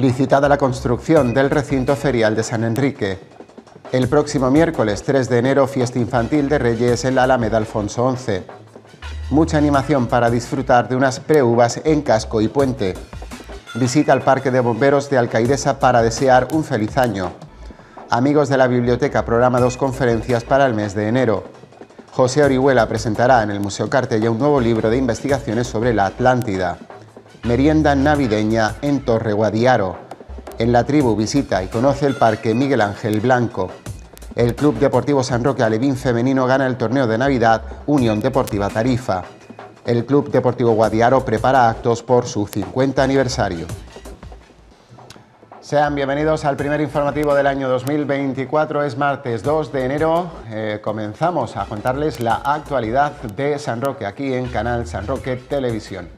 licitada la construcción del recinto ferial de San Enrique. El próximo miércoles 3 de enero, fiesta infantil de Reyes en la Alameda Alfonso XI. Mucha animación para disfrutar de unas preuvas en casco y puente. Visita al Parque de Bomberos de Alcaidesa para desear un feliz año. Amigos de la Biblioteca programa dos conferencias para el mes de enero. José Orihuela presentará en el Museo Cartella un nuevo libro de investigaciones sobre la Atlántida merienda navideña en Torre Guadiaro. En la tribu visita y conoce el Parque Miguel Ángel Blanco. El Club Deportivo San Roque Alevín Femenino gana el torneo de Navidad Unión Deportiva Tarifa. El Club Deportivo Guadiaro prepara actos por su 50 aniversario. Sean bienvenidos al primer informativo del año 2024, es martes 2 de enero. Eh, comenzamos a contarles la actualidad de San Roque aquí en Canal San Roque Televisión.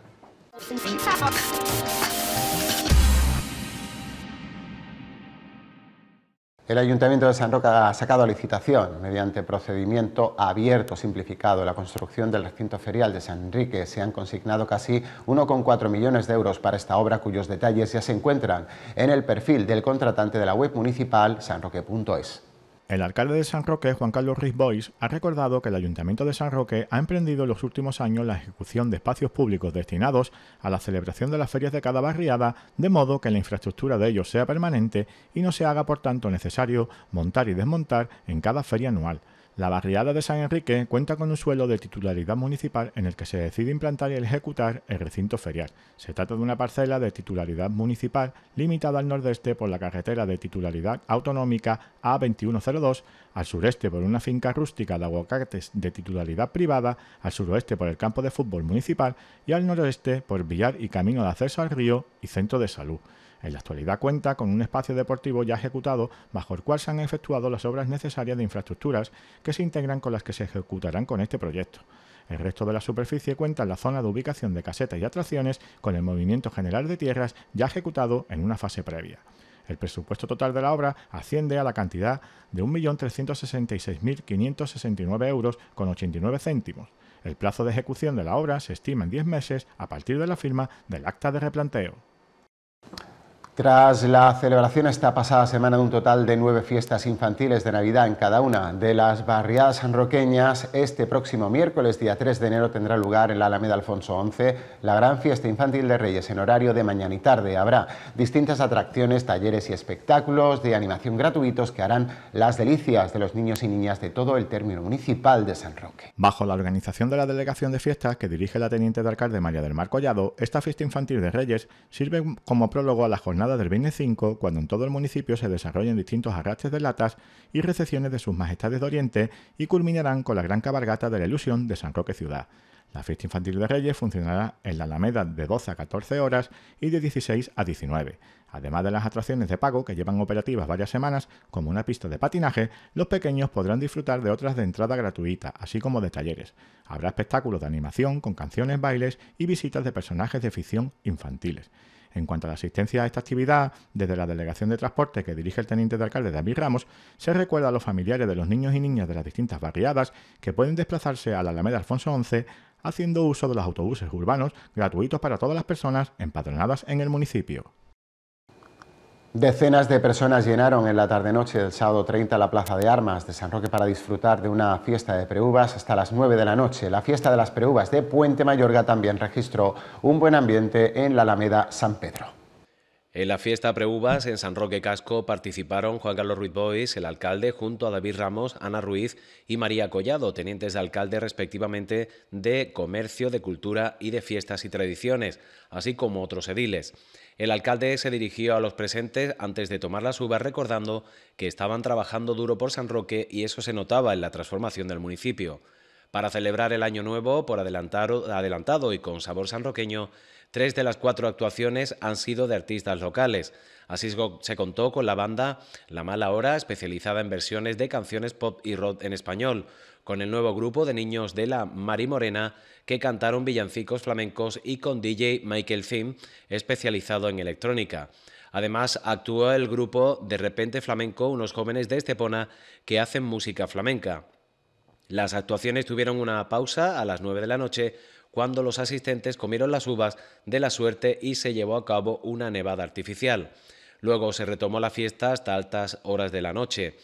El Ayuntamiento de San Roque ha sacado a licitación, mediante procedimiento abierto simplificado, la construcción del recinto ferial de San Enrique. Se han consignado casi 1,4 millones de euros para esta obra, cuyos detalles ya se encuentran en el perfil del contratante de la web municipal sanroque.es. El alcalde de San Roque, Juan Carlos Riz Bois, ha recordado que el Ayuntamiento de San Roque ha emprendido en los últimos años la ejecución de espacios públicos destinados a la celebración de las ferias de cada barriada, de modo que la infraestructura de ellos sea permanente y no se haga por tanto necesario montar y desmontar en cada feria anual. La barriada de San Enrique cuenta con un suelo de titularidad municipal en el que se decide implantar y ejecutar el recinto ferial. Se trata de una parcela de titularidad municipal limitada al nordeste por la carretera de titularidad autonómica A2102, al sureste por una finca rústica de aguacates de titularidad privada, al suroeste por el campo de fútbol municipal y al noroeste por Villar y Camino de Acceso al Río y Centro de Salud. En la actualidad cuenta con un espacio deportivo ya ejecutado bajo el cual se han efectuado las obras necesarias de infraestructuras que se integran con las que se ejecutarán con este proyecto. El resto de la superficie cuenta en la zona de ubicación de casetas y atracciones con el movimiento general de tierras ya ejecutado en una fase previa. El presupuesto total de la obra asciende a la cantidad de 1.366.569 euros con 89 céntimos. El plazo de ejecución de la obra se estima en 10 meses a partir de la firma del acta de replanteo. Tras la celebración esta pasada semana de un total de nueve fiestas infantiles de Navidad en cada una de las barriadas sanroqueñas, este próximo miércoles, día 3 de enero, tendrá lugar en la Alameda Alfonso XI la gran fiesta infantil de Reyes en horario de mañana y tarde. Habrá distintas atracciones, talleres y espectáculos de animación gratuitos que harán las delicias de los niños y niñas de todo el término municipal de San Roque. Bajo la organización de la Delegación de Fiestas que dirige la Teniente de Alcalde María del Mar Collado, esta fiesta infantil de Reyes sirve como prólogo a la jornada del del 25, cuando en todo el municipio se desarrollan distintos arrastres de latas y recepciones de sus majestades de Oriente y culminarán con la gran cabalgata de la ilusión de San Roque Ciudad. La fiesta infantil de Reyes funcionará en la Alameda de 12 a 14 horas y de 16 a 19. Además de las atracciones de pago que llevan operativas varias semanas, como una pista de patinaje, los pequeños podrán disfrutar de otras de entrada gratuita, así como de talleres. Habrá espectáculos de animación con canciones, bailes y visitas de personajes de ficción infantiles. En cuanto a la asistencia a esta actividad, desde la Delegación de Transporte que dirige el teniente de alcalde David Ramos, se recuerda a los familiares de los niños y niñas de las distintas barriadas que pueden desplazarse a la Alameda Alfonso XI haciendo uso de los autobuses urbanos gratuitos para todas las personas empadronadas en el municipio. Decenas de personas llenaron en la tarde-noche del sábado 30 la Plaza de Armas de San Roque para disfrutar de una fiesta de preúvas hasta las 9 de la noche. La fiesta de las preúvas de Puente Mayorga también registró un buen ambiente en la Alameda San Pedro. En la fiesta pre-ubas en San Roque Casco participaron Juan Carlos Ruiz Bois, el alcalde, junto a David Ramos, Ana Ruiz y María Collado, tenientes de alcalde respectivamente de Comercio, de Cultura y de Fiestas y Tradiciones, así como otros ediles. El alcalde se dirigió a los presentes antes de tomar las uvas recordando que estaban trabajando duro por San Roque y eso se notaba en la transformación del municipio. Para celebrar el Año Nuevo, por adelantado y con sabor sanroqueño, Tres de las cuatro actuaciones han sido de artistas locales. Así se contó con la banda La Mala Hora, especializada en versiones de canciones pop y rock en español, con el nuevo grupo de niños de la Mari Morena, que cantaron villancicos flamencos y con DJ Michael Zim, especializado en electrónica. Además, actuó el grupo De Repente Flamenco, unos jóvenes de Estepona que hacen música flamenca. Las actuaciones tuvieron una pausa a las nueve de la noche cuando los asistentes comieron las uvas de la suerte y se llevó a cabo una nevada artificial. Luego se retomó la fiesta hasta altas horas de la noche.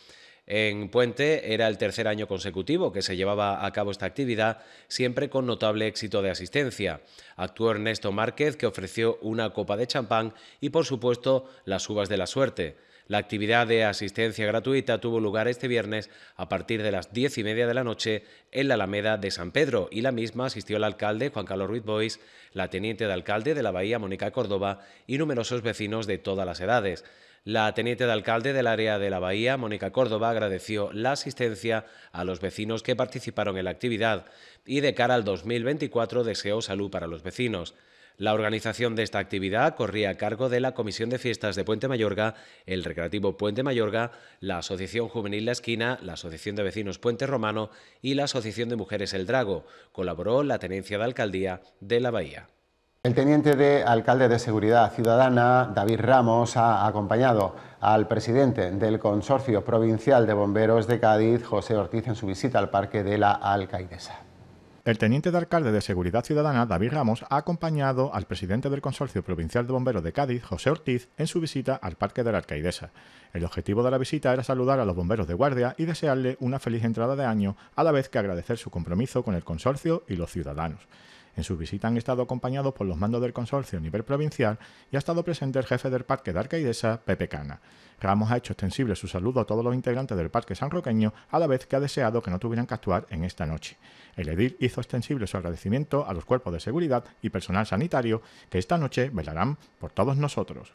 En Puente era el tercer año consecutivo que se llevaba a cabo esta actividad, siempre con notable éxito de asistencia. Actuó Ernesto Márquez, que ofreció una copa de champán y, por supuesto, las uvas de la suerte. La actividad de asistencia gratuita tuvo lugar este viernes a partir de las diez y media de la noche en la Alameda de San Pedro y la misma asistió el alcalde Juan Carlos Ruiz Bois, la teniente de alcalde de la Bahía Mónica Córdoba y numerosos vecinos de todas las edades. La teniente de alcalde del área de la Bahía, Mónica Córdoba, agradeció la asistencia a los vecinos que participaron en la actividad y de cara al 2024 deseó salud para los vecinos. La organización de esta actividad corría a cargo de la Comisión de Fiestas de Puente Mayorga, el Recreativo Puente Mayorga, la Asociación Juvenil La Esquina, la Asociación de Vecinos Puente Romano y la Asociación de Mujeres El Drago. Colaboró la Tenencia de Alcaldía de la Bahía. El teniente de alcalde de Seguridad Ciudadana, David Ramos, ha acompañado al presidente del Consorcio Provincial de Bomberos de Cádiz, José Ortiz, en su visita al Parque de la Alcaidesa. El teniente de alcalde de Seguridad Ciudadana, David Ramos, ha acompañado al presidente del Consorcio Provincial de Bomberos de Cádiz, José Ortiz, en su visita al Parque de la Alcaidesa. El objetivo de la visita era saludar a los bomberos de guardia y desearle una feliz entrada de año, a la vez que agradecer su compromiso con el consorcio y los ciudadanos. En su visita han estado acompañados por los mandos del consorcio a nivel provincial y ha estado presente el jefe del Parque de Arcaidesa, Pepe Cana. Ramos ha hecho extensible su saludo a todos los integrantes del Parque Sanroqueño, a la vez que ha deseado que no tuvieran que actuar en esta noche. El edil hizo extensible su agradecimiento a los cuerpos de seguridad y personal sanitario que esta noche velarán por todos nosotros.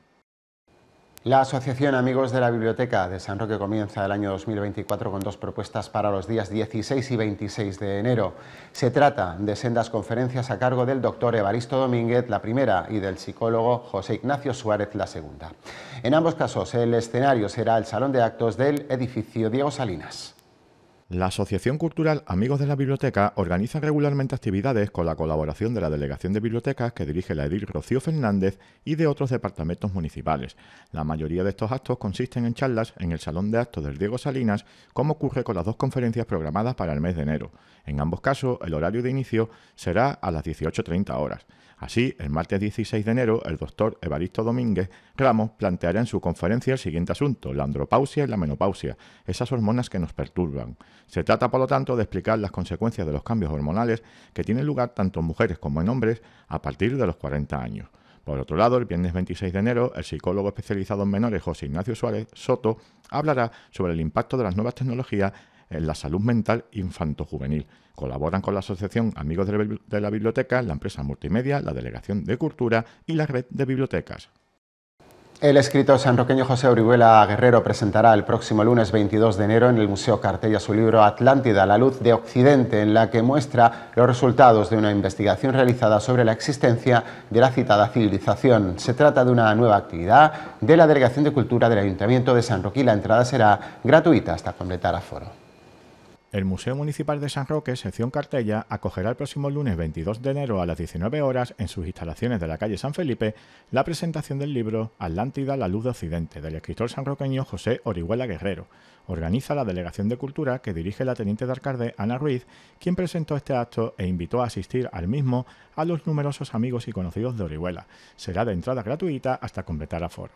La Asociación Amigos de la Biblioteca de San Roque comienza el año 2024 con dos propuestas para los días 16 y 26 de enero. Se trata de sendas conferencias a cargo del doctor Evaristo Domínguez, la primera, y del psicólogo José Ignacio Suárez, la segunda. En ambos casos, el escenario será el Salón de Actos del edificio Diego Salinas. La Asociación Cultural Amigos de la Biblioteca organiza regularmente actividades con la colaboración de la Delegación de Bibliotecas que dirige la edil Rocío Fernández y de otros departamentos municipales. La mayoría de estos actos consisten en charlas en el Salón de Actos del Diego Salinas, como ocurre con las dos conferencias programadas para el mes de enero. En ambos casos, el horario de inicio será a las 18.30 horas. Así, el martes 16 de enero, el doctor Evaristo Domínguez Ramos planteará en su conferencia el siguiente asunto, la andropausia y la menopausia, esas hormonas que nos perturban. Se trata, por lo tanto, de explicar las consecuencias de los cambios hormonales que tienen lugar tanto en mujeres como en hombres a partir de los 40 años. Por otro lado, el viernes 26 de enero, el psicólogo especializado en menores José Ignacio Suárez Soto hablará sobre el impacto de las nuevas tecnologías en la salud mental infanto-juvenil. Colaboran con la Asociación Amigos de la Biblioteca, la empresa multimedia, la Delegación de Cultura y la Red de Bibliotecas. El escritor sanroqueño José Orihuela Guerrero presentará el próximo lunes 22 de enero en el Museo Cartella su libro Atlántida, la luz de Occidente, en la que muestra los resultados de una investigación realizada sobre la existencia de la citada civilización. Se trata de una nueva actividad de la Delegación de Cultura del Ayuntamiento de San Roque y la entrada será gratuita hasta completar aforo. El Museo Municipal de San Roque, sección Cartella, acogerá el próximo lunes 22 de enero a las 19 horas en sus instalaciones de la calle San Felipe la presentación del libro Atlántida, la luz de Occidente, del escritor sanroqueño José Orihuela Guerrero. Organiza la Delegación de Cultura que dirige la teniente de alcalde Ana Ruiz, quien presentó este acto e invitó a asistir al mismo a los numerosos amigos y conocidos de Orihuela. Será de entrada gratuita hasta completar aforo.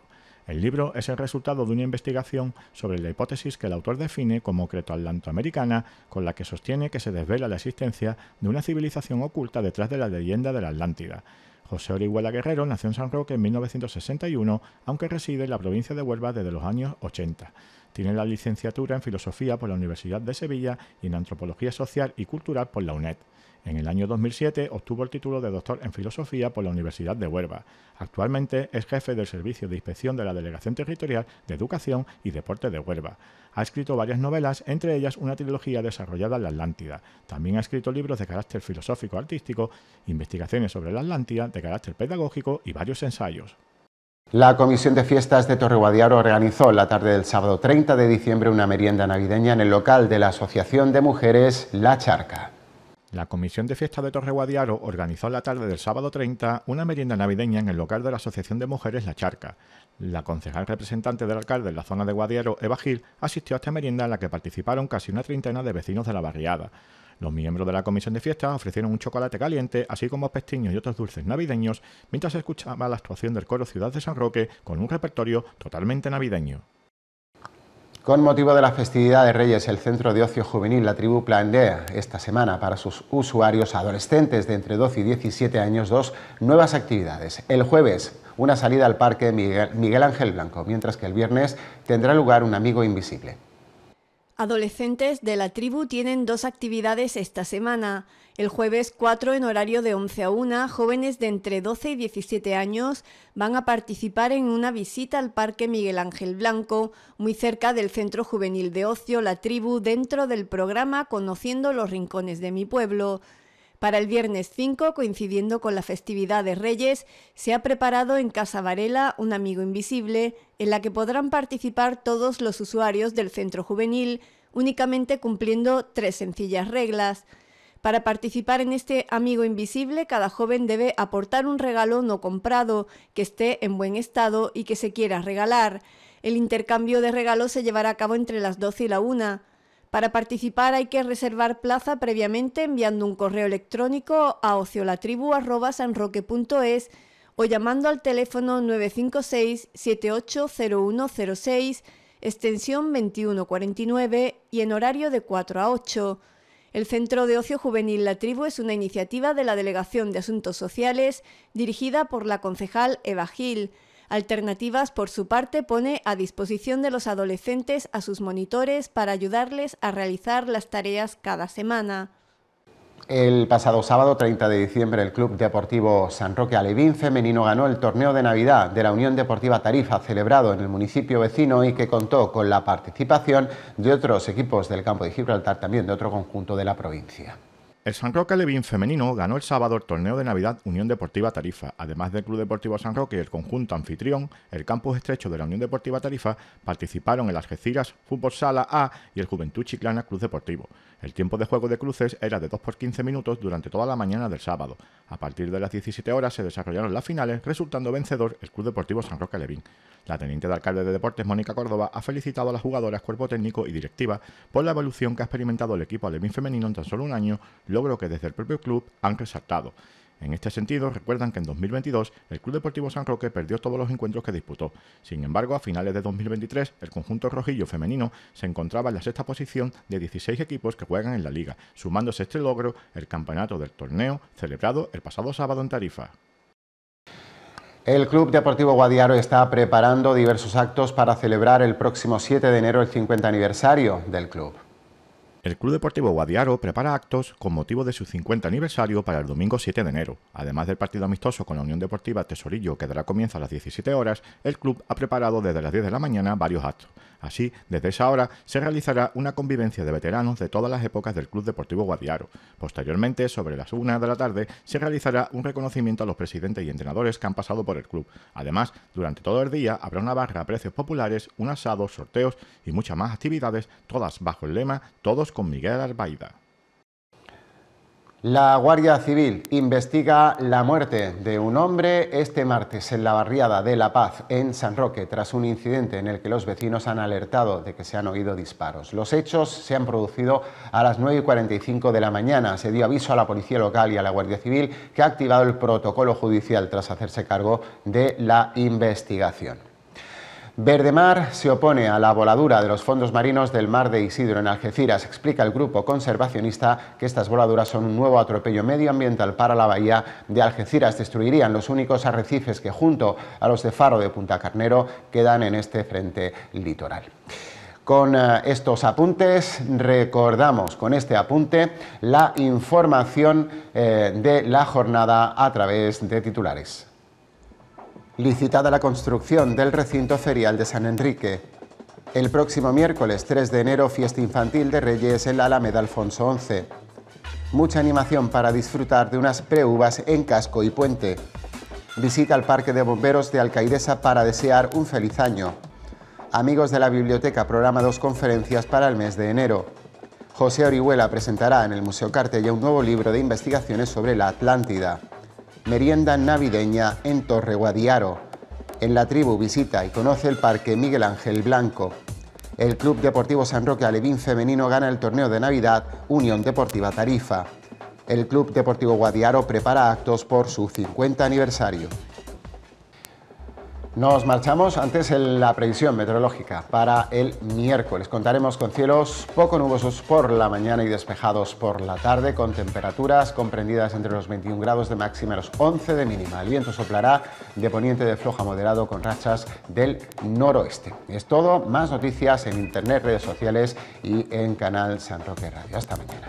El libro es el resultado de una investigación sobre la hipótesis que el autor define como Atlantoamericana, con la que sostiene que se desvela la existencia de una civilización oculta detrás de la leyenda de la Atlántida. José Orihuela Guerrero nació en San Roque en 1961, aunque reside en la provincia de Huelva desde los años 80. Tiene la licenciatura en Filosofía por la Universidad de Sevilla y en Antropología Social y Cultural por la UNED. En el año 2007 obtuvo el título de doctor en filosofía por la Universidad de Huelva. Actualmente es jefe del Servicio de Inspección de la Delegación Territorial de Educación y Deporte de Huelva. Ha escrito varias novelas, entre ellas una trilogía desarrollada en la Atlántida. También ha escrito libros de carácter filosófico-artístico, investigaciones sobre la Atlántida de carácter pedagógico y varios ensayos. La Comisión de Fiestas de Torre Torreguadiaro organizó la tarde del sábado 30 de diciembre una merienda navideña en el local de la Asociación de Mujeres La Charca. La Comisión de Fiestas de Torre Guadiaro organizó la tarde del sábado 30 una merienda navideña en el local de la Asociación de Mujeres La Charca. La concejal representante del alcalde de la zona de Guadiaro, Eva Gil, asistió a esta merienda en la que participaron casi una treintena de vecinos de la barriada. Los miembros de la comisión de fiestas ofrecieron un chocolate caliente, así como pestiños y otros dulces navideños, mientras se escuchaba la actuación del coro Ciudad de San Roque con un repertorio totalmente navideño. Con motivo de la festividad de Reyes, el Centro de Ocio Juvenil La Tribu plantea esta semana para sus usuarios adolescentes de entre 12 y 17 años dos nuevas actividades. El jueves, una salida al Parque Miguel Ángel Blanco, mientras que el viernes tendrá lugar un amigo invisible. Adolescentes de la tribu tienen dos actividades esta semana. El jueves 4 en horario de 11 a 1, jóvenes de entre 12 y 17 años van a participar en una visita al Parque Miguel Ángel Blanco, muy cerca del Centro Juvenil de Ocio La Tribu, dentro del programa Conociendo los Rincones de mi Pueblo. Para el viernes 5, coincidiendo con la festividad de Reyes, se ha preparado en Casa Varela un amigo invisible en la que podrán participar todos los usuarios del centro juvenil, únicamente cumpliendo tres sencillas reglas. Para participar en este amigo invisible, cada joven debe aportar un regalo no comprado, que esté en buen estado y que se quiera regalar. El intercambio de regalos se llevará a cabo entre las 12 y la 1. Para participar hay que reservar plaza previamente enviando un correo electrónico a ociolatribu.es o llamando al teléfono 956-780106, extensión 2149 y en horario de 4 a 8. El Centro de Ocio Juvenil La Tribu es una iniciativa de la Delegación de Asuntos Sociales dirigida por la concejal Eva Gil. Alternativas, por su parte, pone a disposición de los adolescentes a sus monitores para ayudarles a realizar las tareas cada semana. El pasado sábado 30 de diciembre el Club Deportivo San Roque Alevín femenino ganó el torneo de Navidad de la Unión Deportiva Tarifa celebrado en el municipio vecino y que contó con la participación de otros equipos del campo de Gibraltar, también de otro conjunto de la provincia. El San Roque Levín femenino ganó el sábado el torneo de Navidad Unión Deportiva Tarifa, además del Club Deportivo San Roque y el conjunto anfitrión, el campus estrecho de la Unión Deportiva Tarifa participaron en las Algeciras Fútbol Sala A y el Juventud Chiclana Club Deportivo. El tiempo de juego de cruces era de 2 por 15 minutos durante toda la mañana del sábado. A partir de las 17 horas se desarrollaron las finales, resultando vencedor el Club Deportivo San Roque Levín. La teniente de alcalde de Deportes, Mónica Córdoba, ha felicitado a las jugadoras, cuerpo técnico y directiva por la evolución que ha experimentado el equipo alevín femenino en tan solo un año, logro que desde el propio club han resaltado. En este sentido, recuerdan que en 2022 el Club Deportivo San Roque perdió todos los encuentros que disputó. Sin embargo, a finales de 2023, el conjunto rojillo femenino se encontraba en la sexta posición de 16 equipos que juegan en la liga, sumándose este logro el campeonato del torneo celebrado el pasado sábado en Tarifa. El Club Deportivo Guadiaro está preparando diversos actos para celebrar el próximo 7 de enero el 50 aniversario del club. El Club Deportivo Guadiaro prepara actos con motivo de su 50 aniversario para el domingo 7 de enero. Además del partido amistoso con la Unión Deportiva Tesorillo que dará comienzo a las 17 horas, el club ha preparado desde las 10 de la mañana varios actos. Así, desde esa hora se realizará una convivencia de veteranos de todas las épocas del Club Deportivo Guadiaro. Posteriormente, sobre las una de la tarde, se realizará un reconocimiento a los presidentes y entrenadores que han pasado por el club. Además, durante todo el día habrá una barra a precios populares, un asado, sorteos y muchas más actividades, todas bajo el lema Todos con Miguel Arbaida. La Guardia Civil investiga la muerte de un hombre este martes en la barriada de La Paz, en San Roque, tras un incidente en el que los vecinos han alertado de que se han oído disparos. Los hechos se han producido a las 9 y 45 de la mañana. Se dio aviso a la policía local y a la Guardia Civil que ha activado el protocolo judicial tras hacerse cargo de la investigación. Verdemar se opone a la voladura de los fondos marinos del mar de Isidro en Algeciras. Explica el grupo conservacionista que estas voladuras son un nuevo atropello medioambiental para la bahía de Algeciras. Destruirían los únicos arrecifes que, junto a los de Faro de Punta Carnero, quedan en este frente litoral. Con eh, estos apuntes recordamos con este apunte la información eh, de la jornada a través de titulares licitada la construcción del recinto ferial de San Enrique. El próximo miércoles 3 de enero, fiesta infantil de Reyes en la Alameda Alfonso XI. Mucha animación para disfrutar de unas preuvas en casco y puente. Visita al Parque de Bomberos de Alcaidesa para desear un feliz año. Amigos de la Biblioteca programa dos conferencias para el mes de enero. José Orihuela presentará en el Museo Cartella un nuevo libro de investigaciones sobre la Atlántida merienda navideña en Torre Guadiaro. En la tribu visita y conoce el Parque Miguel Ángel Blanco. El Club Deportivo San Roque Alevín Femenino gana el torneo de Navidad Unión Deportiva Tarifa. El Club Deportivo Guadiaro prepara actos por su 50 aniversario. Nos marchamos antes en la previsión meteorológica para el miércoles. Contaremos con cielos poco nubosos por la mañana y despejados por la tarde, con temperaturas comprendidas entre los 21 grados de máxima y los 11 de mínima. El viento soplará de poniente de floja moderado con rachas del noroeste. Es todo, más noticias en internet, redes sociales y en canal San Roque Radio. Hasta mañana.